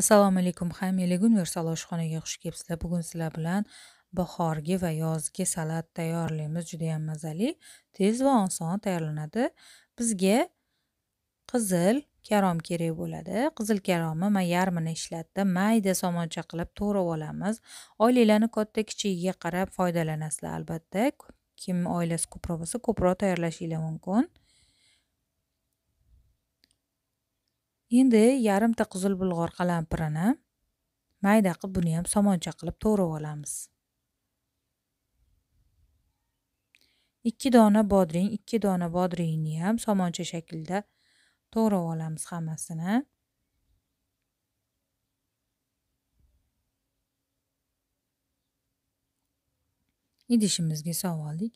assalomu alaykum hamyaga universal oshxonaga xush kelibsizlar bugun sizlar bilan bahorgi va yozgi salat tayyorlaymiz juda yam mazali tez va oson tayyorlanadi bizga qizil karom kerak bo'ladi qizil karomni man yarmini ishlatdim mayda somoncha qilib to'g'rab olamiz oilanglarni katta kichigiga qarab foydalanasizlar albatta kim oilasi ko'proq bo'lsa ko'proq tayyorlashinglar mumkin endi yarimta qizil bulg'or qalampirini mayda qilib buni ham somoncha qilib to'g'rab olamiz ikki dona bodring ikki dona bodringni ham somoncha shaklda to'g'rab olamiz hammasini idishimizga solib oldik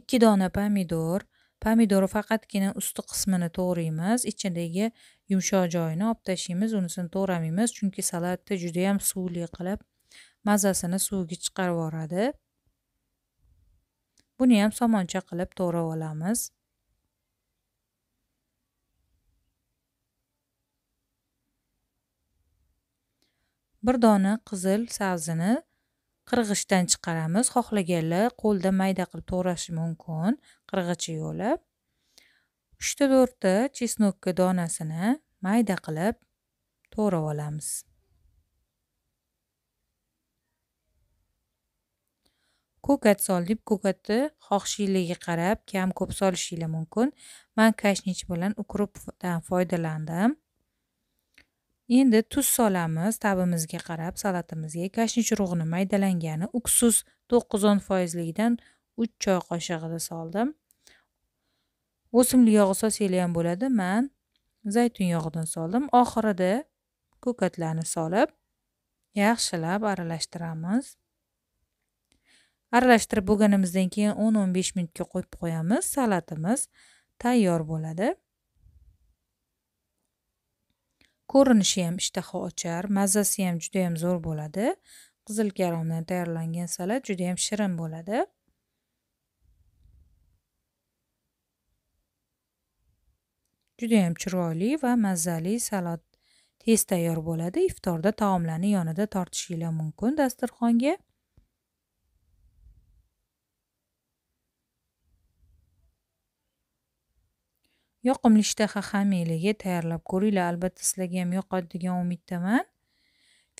ikki dona pomidor pomidor faqatgina usti qismini to'g'raymiz ichidagi yumshoq joyini olib tashlaymiz unisini to'g'ramaymiz chunki salatni judayam suvli qilib mazasini suviga chiqarib yuboradi buni ham somoncha qilib to'g'rab olamiz bir dona qizil sabzini qirg'ichdan chiqaramiz xohlaganlar qo'lda mayda qilib to'g'rashi mumkin qirg'ichi yo'lib uchta to'rtta chesnokka donasini mayda qilib to'g'rab olamiz ko'kat soldim ko'katni xohishinglarga qarab kam ko'p solishinglar mumkin man kashnich bilan ukrupdan foydalandim endi tuz solamiz tabimizga qarab salatimizga kashnich urug'ini maydalangani uksuz 9-10 foizligidan 3 choy qoshig'ini soldim o'simlik yog'i solsanglar ham bo'ladi men zaytun yog'idan soldim oxirida ko'katlarni solib yaxshilab aralashtiramiz aralashtirib bo'lganimizdan keyin 10-15 minutga qo'yib qo'yamiz salatimiz tayyor bo'ladi ko'rinishi ham ishtaha ochar mazasi ham juda yam zo'r bo'ladi qizil karamdan tayyorlangan salat juda yam shirin bo'ladi juda ham chiroyli va mazali salat tez tayyor bo'ladi iftorda taomlarni yonida tortishinglar mumkin dasturxonga yoqimli ishtaha hamiyligi tayyorlab ko'ringlar albatta sizlarga ham yoqadi degan umiddaman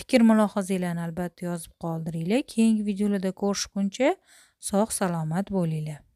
fikr mulohazanglarni albatta yozib qoldiringlar keyingi videolarda ko'rishguncha sog' salomat bo'linglar